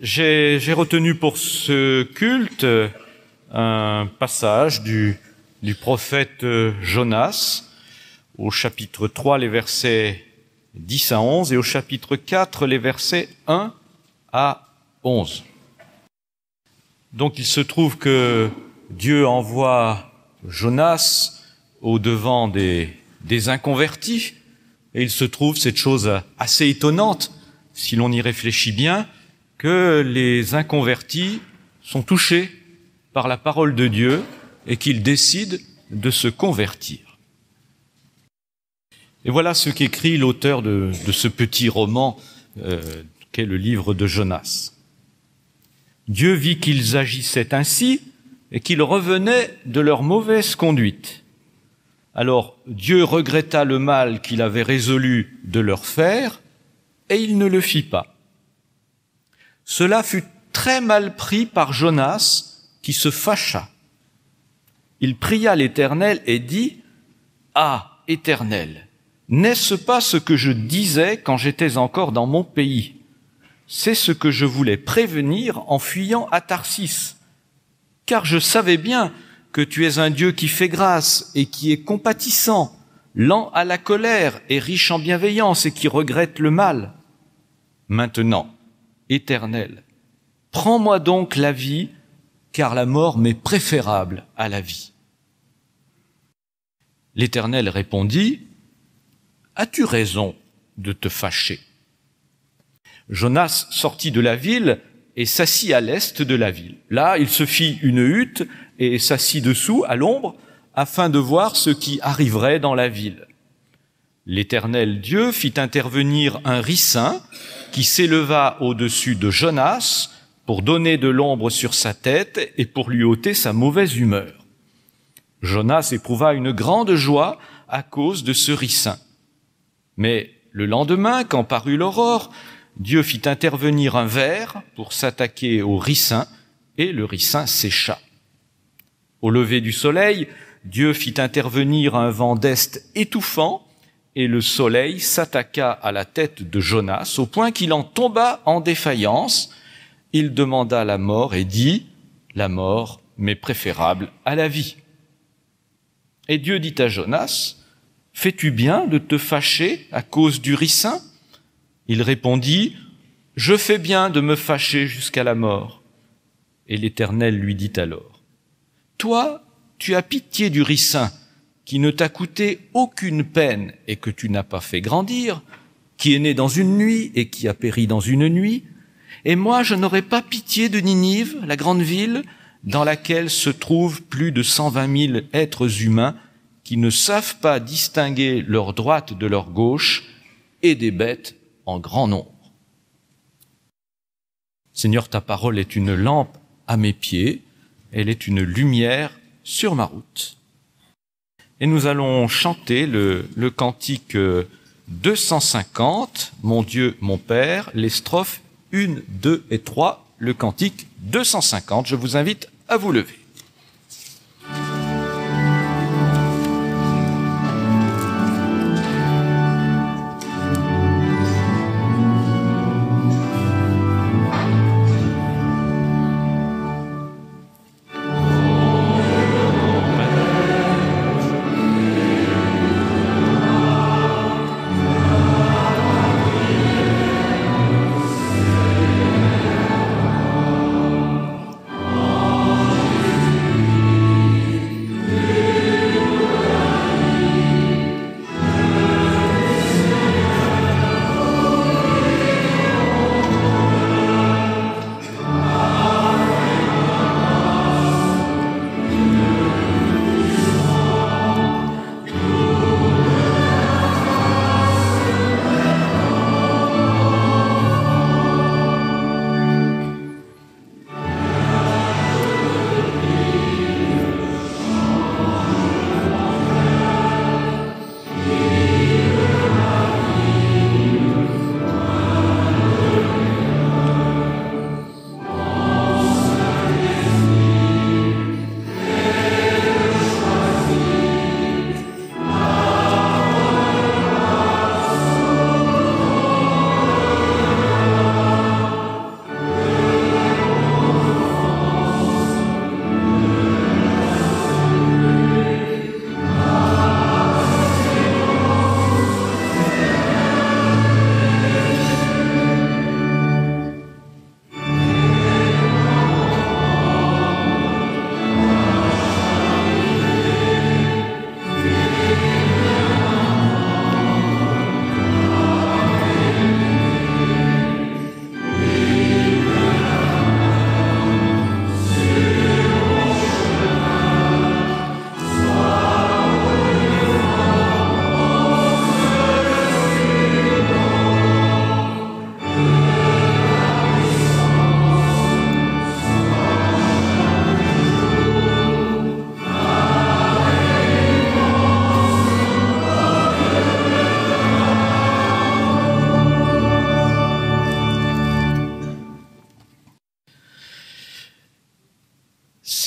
J'ai retenu pour ce culte un passage du, du, prophète Jonas au chapitre 3 les versets 10 à 11 et au chapitre 4 les versets 1 à 11. Donc il se trouve que Dieu envoie Jonas au devant des, des inconvertis et il se trouve cette chose assez étonnante si l'on y réfléchit bien que les inconvertis sont touchés par la parole de Dieu et qu'ils décident de se convertir. Et voilà ce qu'écrit l'auteur de, ce petit roman euh, qu'est le livre de Jonas. Dieu vit qu'ils agissaient ainsi et qu'ils revenaient de leur mauvaise conduite. Alors Dieu regretta le mal qu'il avait résolu de leur faire, et il ne le fit pas. Cela fut très mal pris par Jonas, qui se fâcha. Il pria l'Éternel et dit, Ah, Éternel, n'est-ce pas ce que je disais quand j'étais encore dans mon pays C'est ce que je voulais prévenir en fuyant à Tarsis, car je savais bien que tu es un Dieu qui fait grâce et qui est compatissant, lent à la colère et riche en bienveillance et qui regrette le mal. Maintenant, « Éternel, Prends-moi donc la vie, car la mort m'est préférable à la vie. L'Éternel répondit, As-tu raison de te fâcher Jonas sortit de la ville et s'assit à l'est de la ville. Là, il se fit une hutte et s'assit dessous, à l'ombre, afin de voir ce qui arriverait dans la ville. L'Éternel Dieu fit intervenir un ricin qui s'éleva au-dessus de Jonas pour donner de l'ombre sur sa tête et pour lui ôter sa mauvaise humeur. Jonas éprouva une grande joie à cause de ce ricin. Mais le lendemain, quand parut l'aurore, Dieu fit intervenir un ver pour s'attaquer au ricin, et le ricin sécha. Au lever du soleil, Dieu fit intervenir un vent d'est étouffant et le soleil s'attaqua à la tête de Jonas au point qu'il en tomba en défaillance. Il demanda la mort et dit, la mort m'est préférable à la vie. Et Dieu dit à Jonas, Fais-tu bien de te fâcher à cause du ricin Il répondit, Je fais bien de me fâcher jusqu'à la mort. Et l'Éternel lui dit alors, Toi, tu as pitié du ricin, qui ne t'a coûté aucune peine et que tu n'as pas fait grandir, qui est né dans une nuit et qui a péri dans une nuit, et moi je n'aurai pas pitié de Ninive, la grande ville, dans laquelle se trouvent plus de 120 mille êtres humains qui ne savent pas distinguer leur droite de leur gauche et des bêtes en grand nombre. Seigneur, ta parole est une lampe à mes pieds, elle est une lumière sur ma route et nous allons chanter le, le cantique 250, euh, Mon Dieu, mon Père, les strophes 1, 2 et 3, le cantique 250. Je vous invite à vous lever.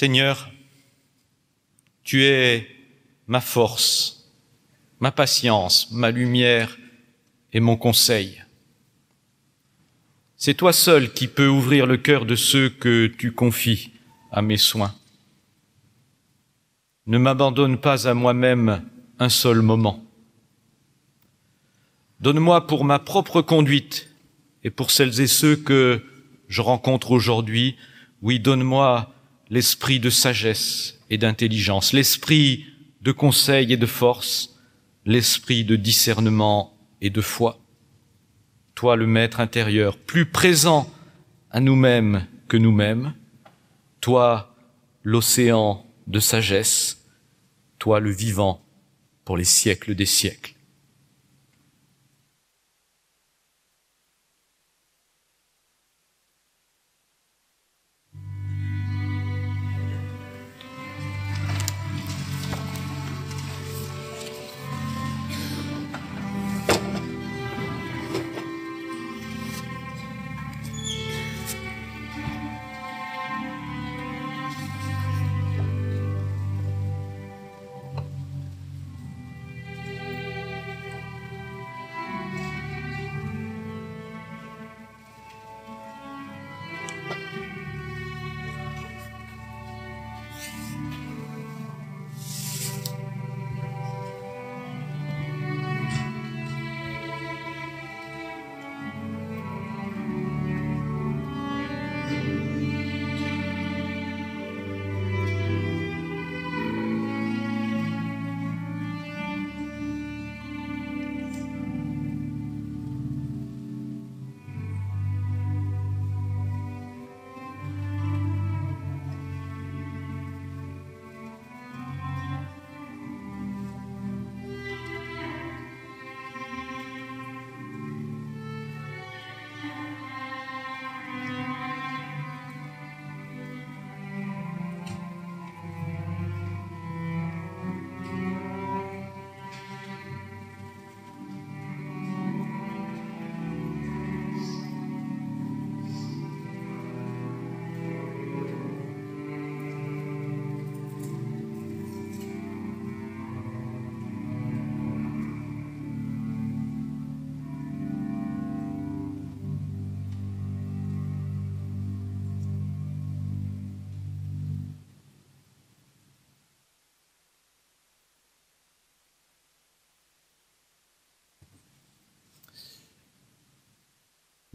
Seigneur, tu es ma force, ma patience, ma lumière et mon conseil. C'est toi seul qui peux ouvrir le cœur de ceux que tu confies à mes soins. Ne m'abandonne pas à moi-même un seul moment. Donne-moi pour ma propre conduite et pour celles et ceux que je rencontre aujourd'hui, oui, donne-moi l'esprit de sagesse et d'intelligence, l'esprit de conseil et de force, l'esprit de discernement et de foi. Toi le Maître intérieur, plus présent à nous-mêmes que nous-mêmes, toi l'océan de sagesse, toi le vivant pour les siècles des siècles.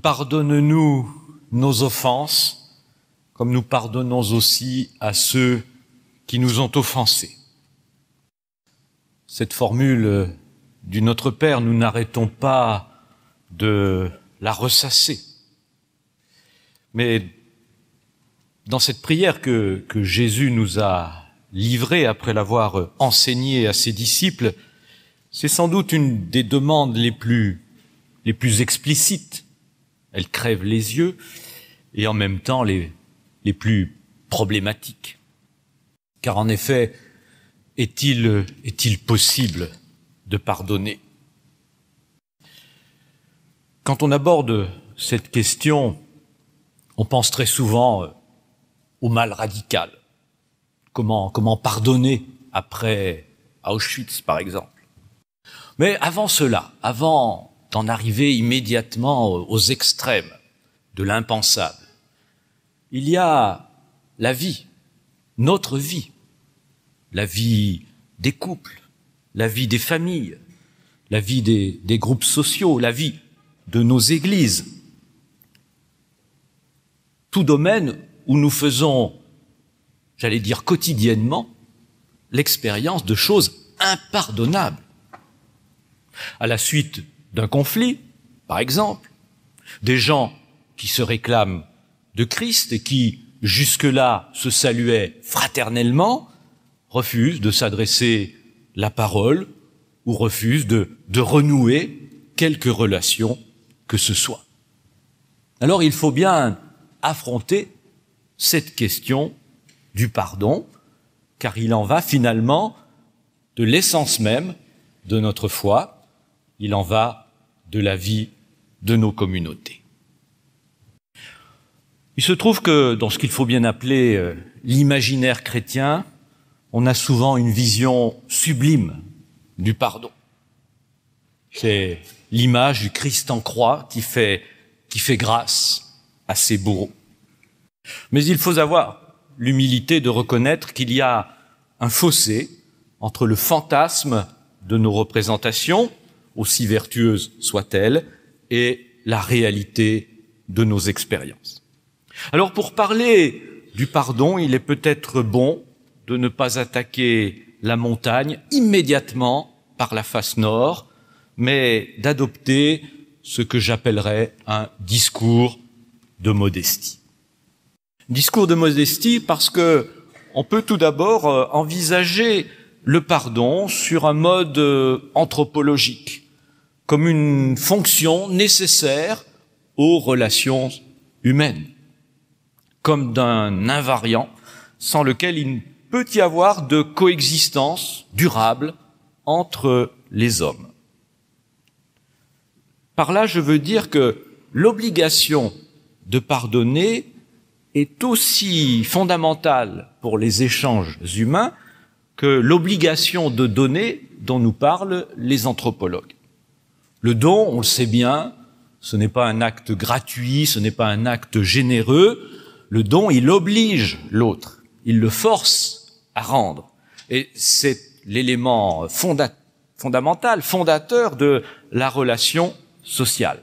pardonne-nous nos offenses, comme nous pardonnons aussi à ceux qui nous ont offensés. Cette formule du Notre Père, nous n'arrêtons pas de la ressasser. Mais dans cette prière que, Jésus nous a livrée après l'avoir enseignée à ses disciples, c'est sans doute une des demandes les plus, les plus explicites elles crèvent les yeux, et en même temps les, plus problématiques. Car en effet, est-il est possible de pardonner Quand on aborde cette question, on pense très souvent euh, au mal radical. Comment, comment pardonner après Auschwitz, par exemple Mais avant cela, avant d'en arriver immédiatement aux extrêmes de l'impensable. Il y a la vie, notre vie, la vie des couples, la vie des familles, la vie des, groupes sociaux, la vie de nos églises. Tout domaine où nous faisons, j'allais dire quotidiennement, l'expérience de choses impardonnables. À la suite d'un conflit, par exemple, des gens qui se réclament de Christ et qui, jusque-là, se saluaient fraternellement, refusent de s'adresser la parole ou refusent de, renouer quelque relation que ce soit. Alors il faut bien affronter cette question du pardon, car il en va finalement de l'essence même de notre foi, il en va de la vie de nos communautés. Il se trouve que dans ce qu'il faut bien appeler euh, l'imaginaire chrétien, on a souvent une vision sublime du pardon. C'est l'image du Christ en croix qui fait, qui fait grâce à ses bourreaux. Mais il faut avoir l'humilité de reconnaître qu'il y a un fossé entre le fantasme de nos représentations aussi vertueuse soit-elle, et la réalité de nos expériences. Alors pour parler du pardon, il est peut-être bon de ne pas attaquer la montagne immédiatement par la face nord, mais d'adopter ce que j'appellerais un discours de modestie. Discours de modestie parce que on peut tout d'abord euh, envisager le pardon sur un mode euh, anthropologique comme une fonction nécessaire aux relations humaines, comme d'un invariant sans lequel il ne peut y avoir de coexistence durable entre les hommes. Par là, je veux dire que l'obligation de pardonner est aussi fondamentale pour les échanges humains que l'obligation de donner dont nous parlent les anthropologues. Le don, on le sait bien, ce n'est pas un acte gratuit, ce n'est pas un acte généreux. Le don, il oblige l'autre, il le force à rendre. Et c'est l'élément fondamental, fondateur de la relation sociale.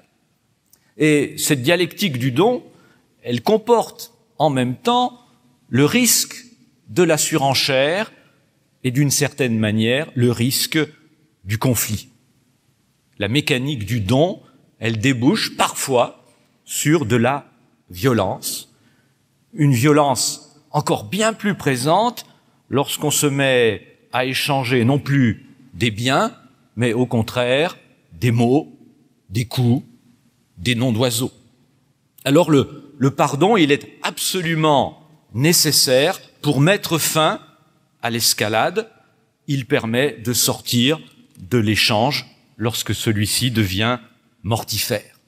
Et cette dialectique du don, elle comporte en même temps le risque de la surenchère et d'une certaine manière le risque du conflit la mécanique du don, elle débouche parfois sur de la violence, une violence encore bien plus présente lorsqu'on se met à échanger non plus des biens, mais au contraire des mots, des coups, des noms d'oiseaux. Alors le, pardon, il est absolument nécessaire pour mettre fin à l'escalade. Il permet de sortir de l'échange lorsque celui-ci devient mortifère.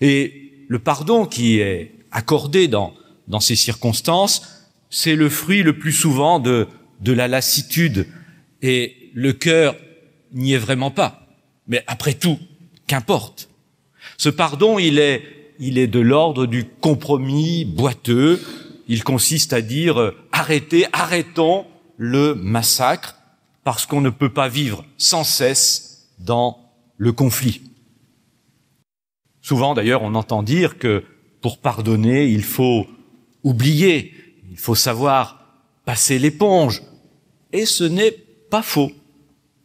Et le pardon qui est accordé dans, dans ces circonstances, c'est le fruit le plus souvent de, de la lassitude et le cœur n'y est vraiment pas. Mais après tout, qu'importe. Ce pardon, il est, il est de l'ordre du compromis boiteux. Il consiste à dire euh, arrêtez, arrêtons le massacre parce qu'on ne peut pas vivre sans cesse dans le conflit. Souvent, d'ailleurs, on entend dire que pour pardonner, il faut oublier, il faut savoir passer l'éponge. Et ce n'est pas faux,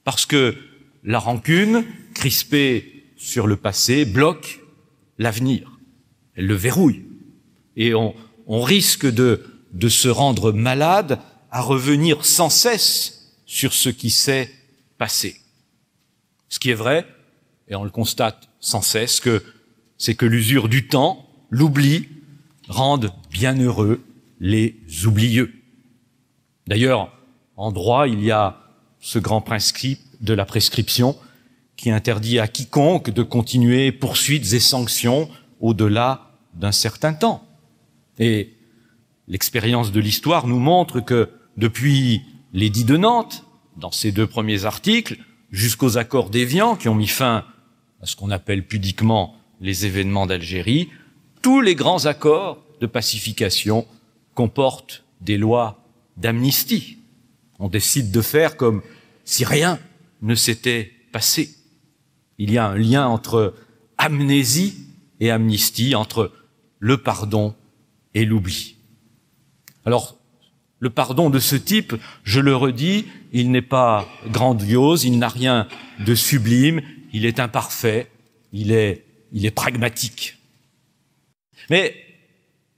parce que la rancune, crispée sur le passé, bloque l'avenir. Elle le verrouille. Et on, risque de se rendre malade à revenir sans cesse sur ce qui s'est passé. Ce qui est vrai, et on le constate sans cesse, que c'est que l'usure du temps, l'oubli, rendent bienheureux les oublieux. D'ailleurs, en droit, il y a ce grand principe de la prescription qui interdit à quiconque de continuer poursuites et sanctions au-delà d'un certain temps. Et l'expérience de l'histoire nous montre que depuis l'édit de Nantes, dans ses deux premiers articles, jusqu'aux accords déviants qui ont mis fin à ce qu'on appelle pudiquement les événements d'Algérie, tous les grands accords de pacification comportent des lois d'amnistie. On décide de faire comme si rien ne s'était passé. Il y a un lien entre amnésie et amnistie, entre le pardon et l'oubli. Alors, le pardon de ce type, je le redis, il n'est pas grandiose, il n'a rien de sublime, il est imparfait, il est, pragmatique. Mais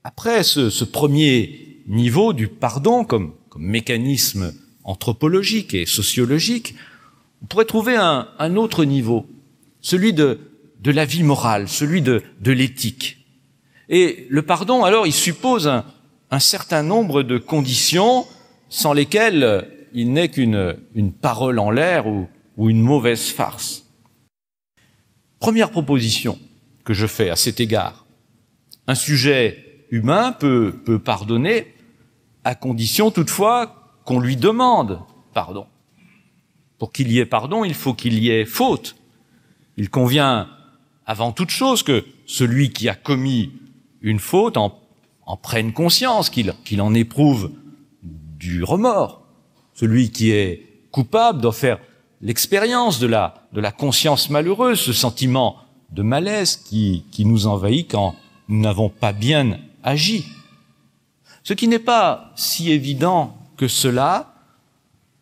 après ce, premier niveau du pardon comme, mécanisme anthropologique et sociologique, on pourrait trouver un, autre niveau, celui de, la vie morale, celui de, de l'éthique. Et le pardon, alors, il suppose un, un certain nombre de conditions sans lesquelles il n'est qu'une parole en l'air ou, une mauvaise farce. Première proposition que je fais à cet égard, un sujet humain peut, peut pardonner à condition toutefois qu'on lui demande pardon. Pour qu'il y ait pardon, il faut qu'il y ait faute. Il convient avant toute chose que celui qui a commis une faute en en prenne conscience, qu'il en éprouve du remords. Celui qui est coupable doit faire l'expérience de la, conscience malheureuse, ce sentiment de malaise qui nous envahit quand nous n'avons pas bien agi. Ce qui n'est pas si évident que cela,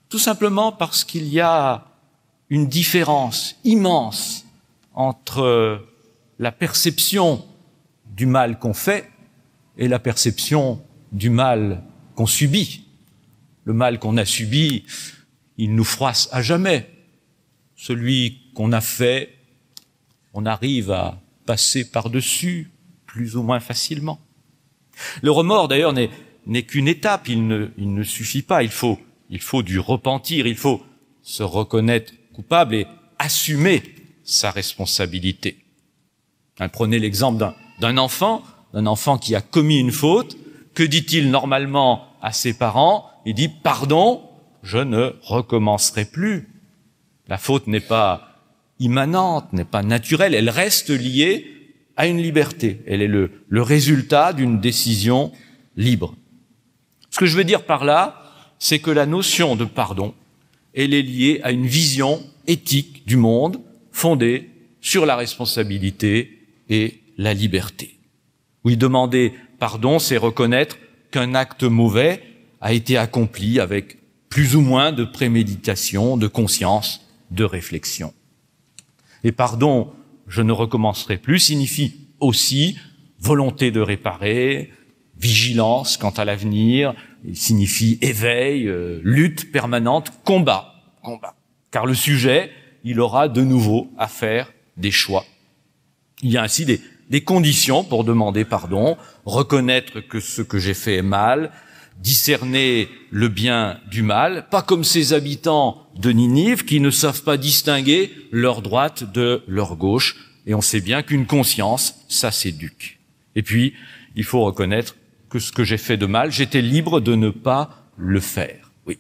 tout simplement parce qu'il y a une différence immense entre la perception du mal qu'on fait et la perception du mal qu'on subit. Le mal qu'on a subi, il nous froisse à jamais. Celui qu'on a fait, on arrive à passer par-dessus plus ou moins facilement. Le remords, d'ailleurs, n'est qu'une étape, il ne, suffit pas, il faut, du repentir, il faut se reconnaître coupable et assumer sa responsabilité. Hein, prenez l'exemple d'un enfant d'un enfant qui a commis une faute, que dit-il normalement à ses parents Il dit pardon, je ne recommencerai plus. La faute n'est pas immanente, n'est pas naturelle, elle reste liée à une liberté. Elle est le, le résultat d'une décision libre. Ce que je veux dire par là, c'est que la notion de pardon, elle est liée à une vision éthique du monde fondée sur la responsabilité et la liberté. Oui, demander pardon, c'est reconnaître qu'un acte mauvais a été accompli avec plus ou moins de préméditation, de conscience, de réflexion. Et pardon, je ne recommencerai plus, signifie aussi volonté de réparer, vigilance quant à l'avenir, il signifie éveil, euh, lutte permanente, combat, combat. Car le sujet, il aura de nouveau à faire des choix. Il y a ainsi des des conditions pour demander pardon, reconnaître que ce que j'ai fait est mal, discerner le bien du mal, pas comme ces habitants de Ninive qui ne savent pas distinguer leur droite de leur gauche, et on sait bien qu'une conscience, ça s'éduque. Et puis, il faut reconnaître que ce que j'ai fait de mal, j'étais libre de ne pas le faire. Oui.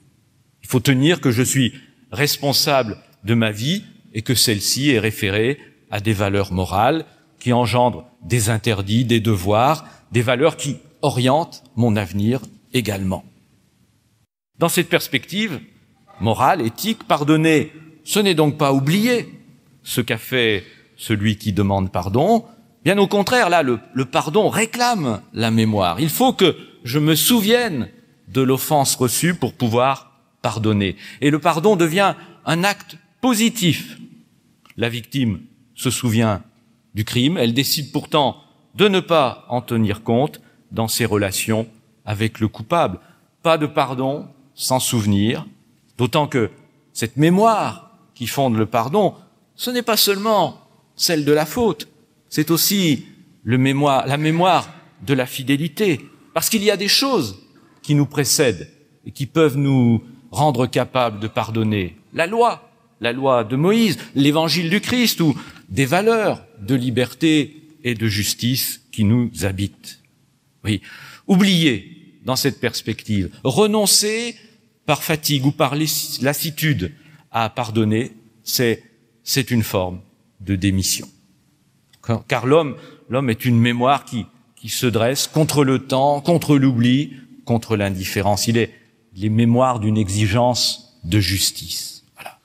Il faut tenir que je suis responsable de ma vie et que celle-ci est référée à des valeurs morales qui engendre des interdits, des devoirs, des valeurs qui orientent mon avenir également. Dans cette perspective, morale, éthique, pardonner, ce n'est donc pas oublier ce qu'a fait celui qui demande pardon. Bien au contraire, là, le, le pardon réclame la mémoire. Il faut que je me souvienne de l'offense reçue pour pouvoir pardonner. Et le pardon devient un acte positif. La victime se souvient du crime, elle décide pourtant de ne pas en tenir compte dans ses relations avec le coupable. Pas de pardon sans souvenir, d'autant que cette mémoire qui fonde le pardon, ce n'est pas seulement celle de la faute, c'est aussi la mémoire de la fidélité, parce qu'il y a des choses qui nous précèdent et qui peuvent nous rendre capables de pardonner. La loi, la loi de Moïse, l'évangile du Christ ou des valeurs de liberté et de justice qui nous habitent. Oui. Oubliez dans cette perspective, renoncer par fatigue ou par lassitude à pardonner, c'est, c'est une forme de démission. Car l'homme, l'homme est une mémoire qui, qui se dresse contre le temps, contre l'oubli, contre l'indifférence. Il est les mémoires d'une exigence de justice. Voilà.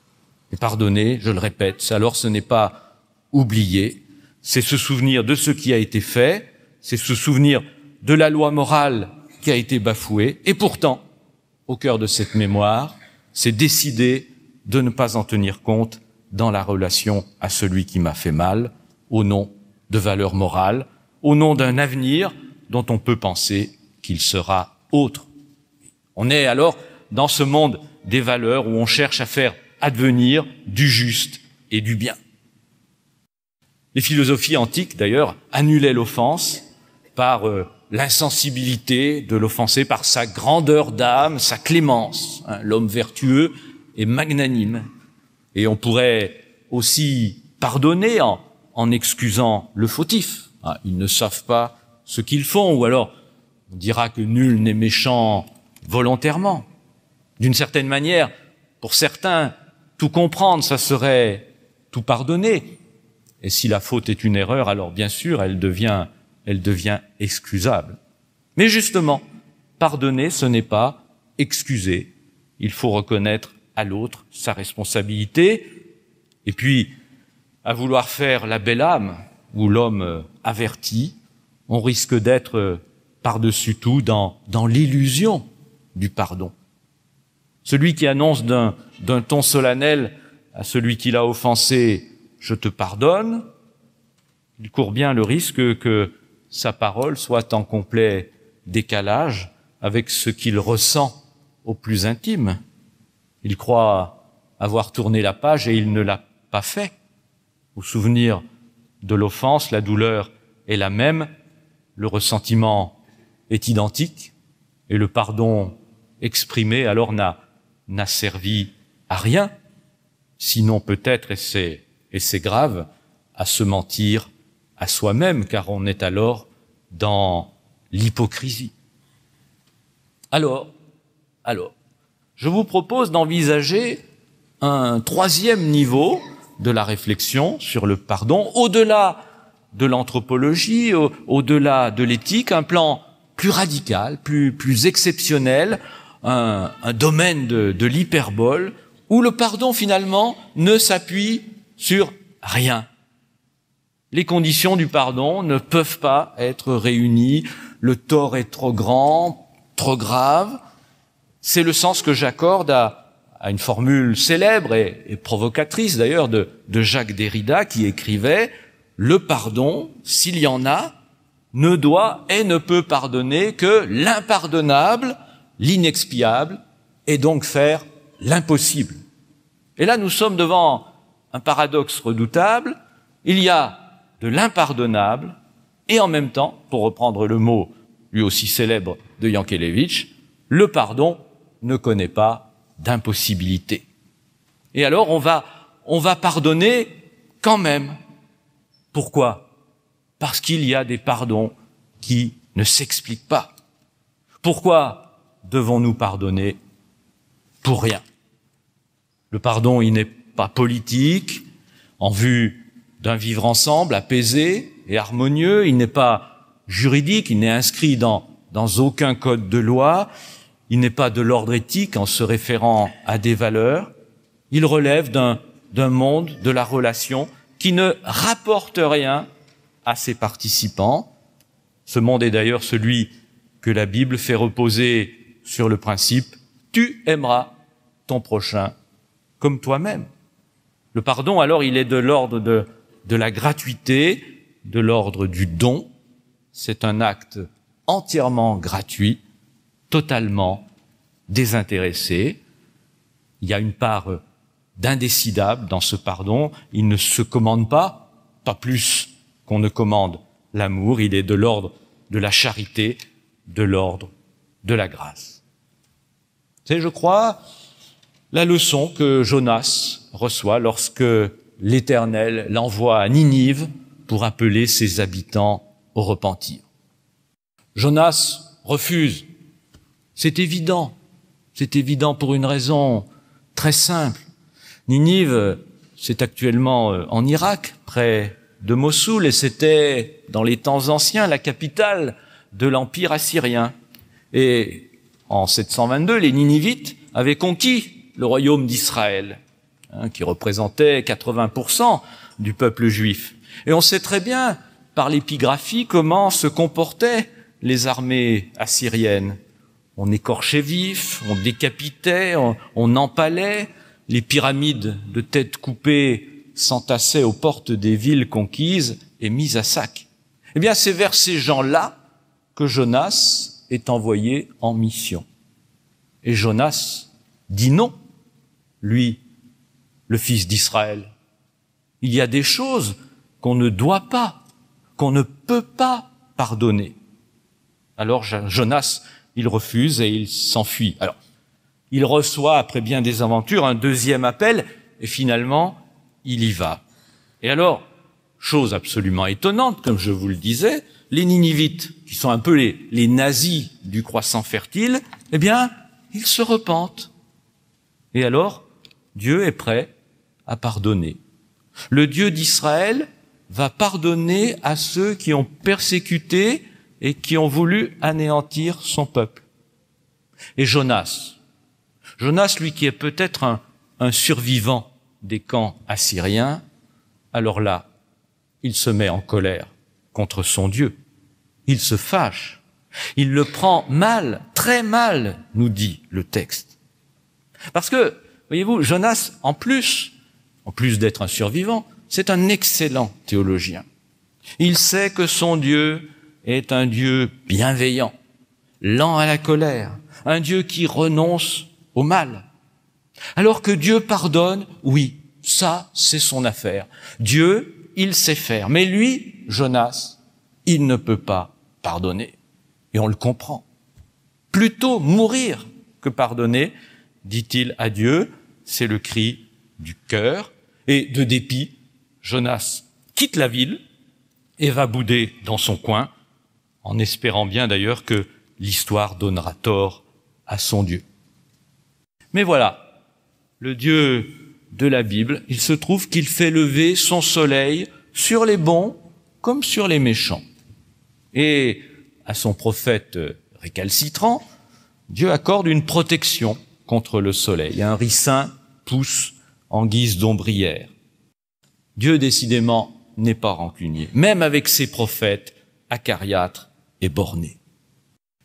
Et pardonner, je le répète, alors ce n'est pas oublier, c'est se souvenir de ce qui a été fait, c'est se souvenir de la loi morale qui a été bafouée, et pourtant, au cœur de cette mémoire, c'est décider de ne pas en tenir compte dans la relation à celui qui m'a fait mal, au nom de valeurs morales, au nom d'un avenir dont on peut penser qu'il sera autre. On est alors dans ce monde des valeurs où on cherche à faire advenir du juste et du bien. Les philosophies antiques, d'ailleurs, annulaient l'offense par euh, l'insensibilité de l'offensé, par sa grandeur d'âme, sa clémence. Hein. L'homme vertueux est magnanime. Et on pourrait aussi pardonner en, excusant le fautif. Ah, ils ne savent pas ce qu'ils font, ou alors on dira que nul n'est méchant volontairement. D'une certaine manière, pour certains, tout comprendre, ça serait tout pardonner. Et si la faute est une erreur, alors bien sûr, elle devient, elle devient excusable. Mais justement, pardonner, ce n'est pas excuser. Il faut reconnaître à l'autre sa responsabilité. Et puis, à vouloir faire la belle âme ou l'homme euh, averti, on risque d'être euh, par-dessus tout dans, dans l'illusion du pardon. Celui qui annonce d'un ton solennel à celui qui l'a offensé je te pardonne, il court bien le risque que sa parole soit en complet décalage avec ce qu'il ressent au plus intime. Il croit avoir tourné la page et il ne l'a pas fait. Au souvenir de l'offense, la douleur est la même, le ressentiment est identique et le pardon exprimé alors n'a servi à rien, sinon peut-être, et c'est et c'est grave, à se mentir à soi-même, car on est alors dans l'hypocrisie. Alors, alors, je vous propose d'envisager un troisième niveau de la réflexion sur le pardon, au-delà de l'anthropologie, au-delà de l'éthique, un plan plus radical, plus, plus exceptionnel, un, domaine de, de l'hyperbole, où le pardon finalement ne s'appuie sur rien. Les conditions du pardon ne peuvent pas être réunies, le tort est trop grand, trop grave. C'est le sens que j'accorde à, une formule célèbre et, provocatrice d'ailleurs de, de Jacques Derrida qui écrivait ⁇ Le pardon, s'il y en a, ne doit et ne peut pardonner que l'impardonnable, l'inexpiable, et donc faire l'impossible. ⁇ Et là, nous sommes devant un paradoxe redoutable, il y a de l'impardonnable et en même temps, pour reprendre le mot lui aussi célèbre de Yankelevitch, le pardon ne connaît pas d'impossibilité. Et alors on va, on va pardonner quand même. Pourquoi Parce qu'il y a des pardons qui ne s'expliquent pas. Pourquoi devons-nous pardonner pour rien Le pardon, il n'est pas politique, en vue d'un vivre ensemble apaisé et harmonieux. Il n'est pas juridique, il n'est inscrit dans, dans aucun code de loi, il n'est pas de l'ordre éthique en se référant à des valeurs. Il relève d'un, d'un monde de la relation qui ne rapporte rien à ses participants. Ce monde est d'ailleurs celui que la Bible fait reposer sur le principe ⁇ Tu aimeras ton prochain comme toi-même ⁇ le pardon, alors, il est de l'ordre de, de la gratuité, de l'ordre du don. C'est un acte entièrement gratuit, totalement désintéressé. Il y a une part d'indécidable dans ce pardon. Il ne se commande pas, pas plus qu'on ne commande l'amour. Il est de l'ordre de la charité, de l'ordre de la grâce. C'est, je crois, la leçon que Jonas reçoit lorsque l'Éternel l'envoie à Ninive pour appeler ses habitants au repentir. Jonas refuse. C'est évident. C'est évident pour une raison très simple. Ninive, c'est actuellement euh, en Irak, près de Mossoul, et c'était, dans les temps anciens, la capitale de l'Empire assyrien. Et en 722, les Ninivites avaient conquis le royaume d'Israël. Hein, qui représentait 80% du peuple juif. Et on sait très bien, par l'épigraphie, comment se comportaient les armées assyriennes. On écorchait vif, on décapitait, on, empalait, les pyramides de têtes coupées s'entassaient aux portes des villes conquises et mises à sac. Eh bien, c'est vers ces gens-là que Jonas est envoyé en mission. Et Jonas dit non. Lui, le fils d'Israël. Il y a des choses qu'on ne doit pas, qu'on ne peut pas pardonner. Alors Jonas, il refuse et il s'enfuit. Alors, il reçoit, après bien des aventures, un deuxième appel et finalement, il y va. Et alors, chose absolument étonnante, comme je vous le disais, les Ninivites, qui sont un peu les, nazis du croissant fertile, eh bien, ils se repentent. Et alors, Dieu est prêt à pardonner. Le Dieu d'Israël va pardonner à ceux qui ont persécuté et qui ont voulu anéantir son peuple. Et Jonas, Jonas, lui qui est peut-être un, un survivant des camps assyriens, alors là, il se met en colère contre son Dieu. Il se fâche. Il le prend mal, très mal, nous dit le texte. Parce que, voyez-vous, Jonas, en plus, en plus d'être un survivant, c'est un excellent théologien. Il sait que son Dieu est un Dieu bienveillant, lent à la colère, un Dieu qui renonce au mal. Alors que Dieu pardonne, oui, ça c'est son affaire. Dieu, il sait faire, mais lui, Jonas, il ne peut pas pardonner. Et on le comprend. Plutôt mourir que pardonner, dit-il à Dieu, c'est le cri du cœur, et de dépit, Jonas quitte la ville et va bouder dans son coin, en espérant bien d'ailleurs que l'histoire donnera tort à son Dieu. Mais voilà, le Dieu de la Bible, il se trouve qu'il fait lever son soleil sur les bons comme sur les méchants. Et à son prophète récalcitrant, Dieu accorde une protection contre le soleil. Un ricin pousse en guise d'ombrière. Dieu décidément n'est pas rancunier, même avec ses prophètes acariâtres et bornés.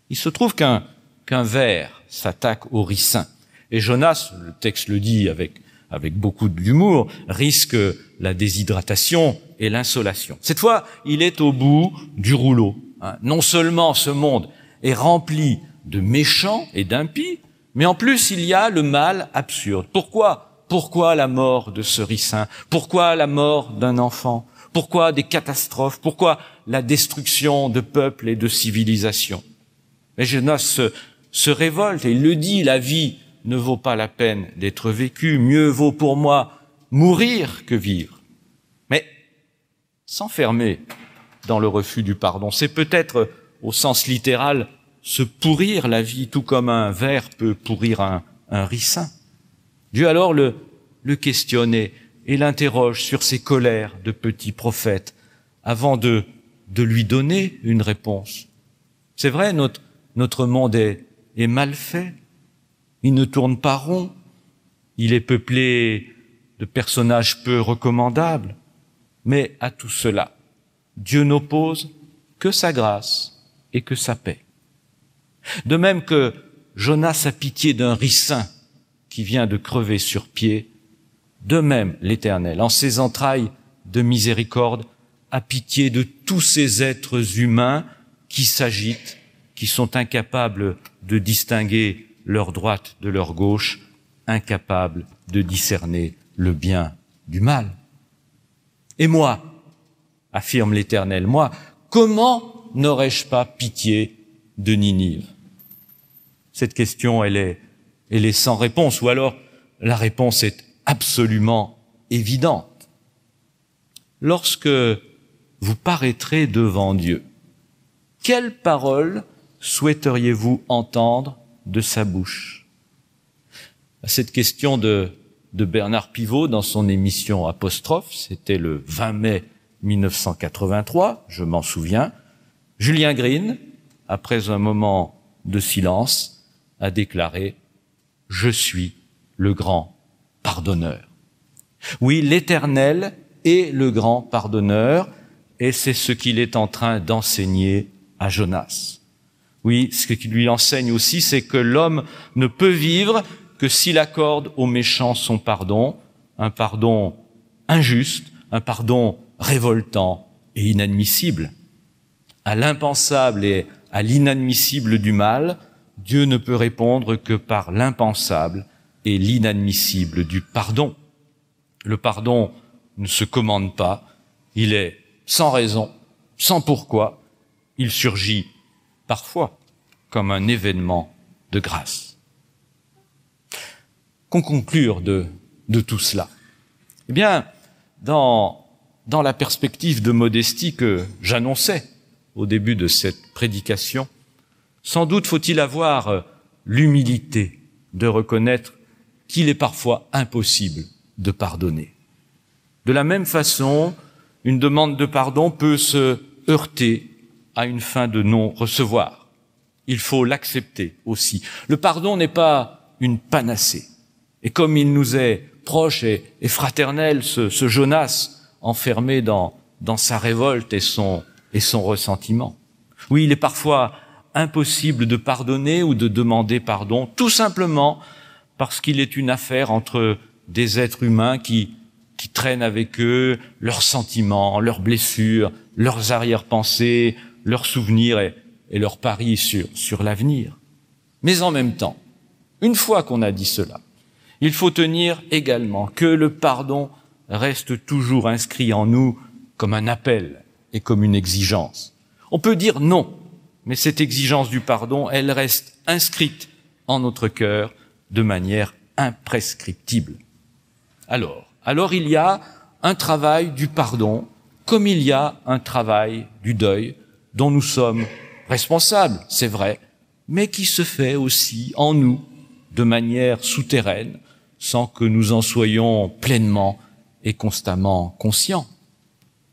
Il se trouve qu'un qu'un ver s'attaque au ricin. Et Jonas, le texte le dit avec, avec beaucoup d'humour, risque la déshydratation et l'insolation. Cette fois, il est au bout du rouleau. Hein. Non seulement ce monde est rempli de méchants et d'impies, mais en plus il y a le mal absurde. Pourquoi pourquoi la mort de ce ricin Pourquoi la mort d'un enfant Pourquoi des catastrophes Pourquoi la destruction de peuples et de civilisations Mais Jonas se, révolte et le dit, la vie ne vaut pas la peine d'être vécue, mieux vaut pour moi mourir que vivre. Mais s'enfermer dans le refus du pardon, c'est peut-être au sens littéral se pourrir la vie, tout comme un verre peut pourrir un, un ricin. Dieu alors le, le et, l'interroge sur ses colères de petit prophète avant de, de lui donner une réponse. C'est vrai, notre, notre monde est, est mal fait, il ne tourne pas rond, il est peuplé de personnages peu recommandables, mais à tout cela, Dieu n'oppose que sa grâce et que sa paix. De même que Jonas a pitié d'un ricin qui vient de crever sur pied, de même l'Éternel, en ses entrailles de miséricorde, a pitié de tous ces êtres humains qui s'agitent, qui sont incapables de distinguer leur droite de leur gauche, incapables de discerner le bien du mal. Et moi, affirme l'Éternel, moi, comment n'aurais-je pas pitié de Ninive Cette question, elle est et les sans réponse, ou alors la réponse est absolument évidente. Lorsque vous paraîtrez devant Dieu, quelle parole souhaiteriez-vous entendre de sa bouche À cette question de, de Bernard Pivot dans son émission Apostrophe, c'était le 20 mai 1983, je m'en souviens, Julien Green, après un moment de silence, a déclaré je suis le grand pardonneur. Oui, l'Éternel est le grand pardonneur, et c'est ce qu'il est en train d'enseigner à Jonas. Oui, ce qu'il lui enseigne aussi, c'est que l'homme ne peut vivre que s'il accorde aux méchants son pardon, un pardon injuste, un pardon révoltant et inadmissible. À l'impensable et à l'inadmissible du mal, Dieu ne peut répondre que par l'impensable et l'inadmissible du pardon. Le pardon ne se commande pas, il est sans raison, sans pourquoi, il surgit parfois comme un événement de grâce. Qu'on conclure de, tout cela Eh bien, dans la perspective de modestie que j'annonçais au début de cette prédication, sans doute faut-il avoir euh, l'humilité de reconnaître qu'il est parfois impossible de pardonner. De la même façon, une demande de pardon peut se heurter à une fin de non-recevoir. Il faut l'accepter aussi. Le pardon n'est pas une panacée. Et comme il nous est proche et, fraternel, ce, Jonas enfermé dans, sa révolte et son ressentiment. Oui, il est parfois impossible de pardonner ou de demander pardon, tout simplement parce qu'il est une affaire entre des êtres humains qui, traînent avec eux leurs sentiments, leurs blessures, leurs arrière-pensées, leurs souvenirs et, leurs paris sur l'avenir. Mais en même temps, une fois qu'on a dit cela, il faut tenir également que le pardon reste toujours inscrit en nous comme un appel et comme une exigence. On peut dire non mais cette exigence du pardon, elle reste inscrite en notre cœur de manière imprescriptible. Alors, alors il y a un travail du pardon, comme il y a un travail du deuil dont nous sommes responsables, c'est vrai, mais qui se fait aussi en nous de manière souterraine, sans que nous en soyons pleinement et constamment conscients.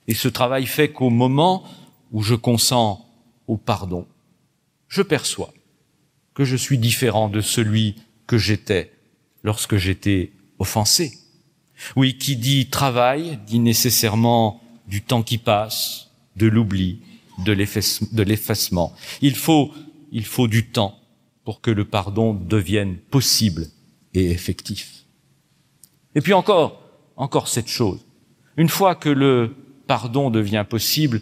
Et ce travail fait qu'au moment où je consens au pardon, je perçois que je suis différent de celui que j'étais lorsque j'étais offensé. Oui, qui dit travail dit nécessairement du temps qui passe, de l'oubli, de l'effacement. Il faut, il faut du temps pour que le pardon devienne possible et effectif. Et puis encore, encore cette chose. Une fois que le pardon devient possible,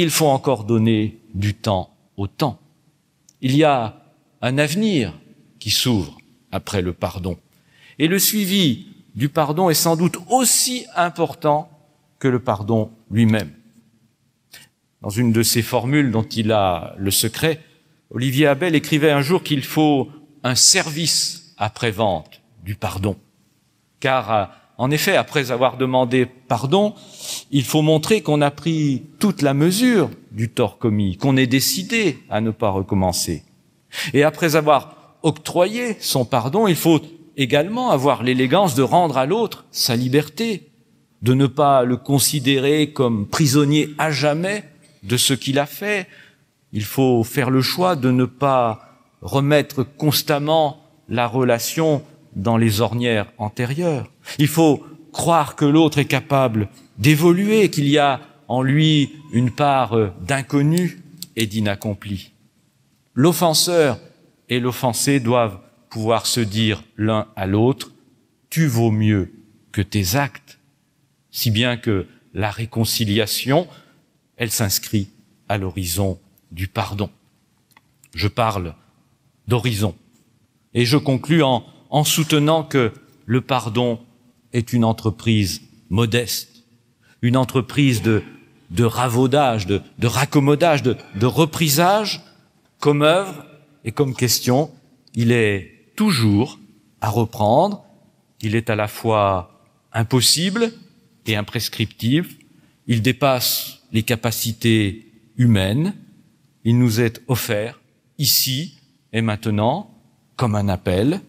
il faut encore donner du temps au temps. Il y a un avenir qui s'ouvre après le pardon. Et le suivi du pardon est sans doute aussi important que le pardon lui-même. Dans une de ses formules dont il a le secret, Olivier Abel écrivait un jour qu'il faut un service après-vente du pardon, car en effet, après avoir demandé pardon, il faut montrer qu'on a pris toute la mesure du tort commis, qu'on est décidé à ne pas recommencer. Et après avoir octroyé son pardon, il faut également avoir l'élégance de rendre à l'autre sa liberté, de ne pas le considérer comme prisonnier à jamais de ce qu'il a fait. Il faut faire le choix de ne pas remettre constamment la relation dans les ornières antérieures. Il faut croire que l'autre est capable d'évoluer, qu'il y a en lui une part euh, d'inconnu et d'inaccompli. L'offenseur et l'offensé doivent pouvoir se dire l'un à l'autre, tu vaux mieux que tes actes, si bien que la réconciliation, elle s'inscrit à l'horizon du pardon. Je parle d'horizon. Et je conclus en en soutenant que le pardon est une entreprise modeste, une entreprise de, ravaudage, de, raccommodage, de, de reprisage comme œuvre et comme question. Il est toujours à reprendre. Il est à la fois impossible et imprescriptible. Il dépasse les capacités humaines. Il nous est offert ici et maintenant comme un appel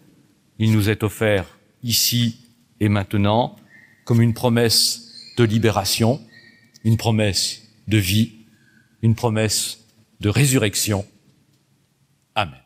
il nous est offert ici et maintenant comme une promesse de libération, une promesse de vie, une promesse de résurrection. Amen.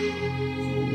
Música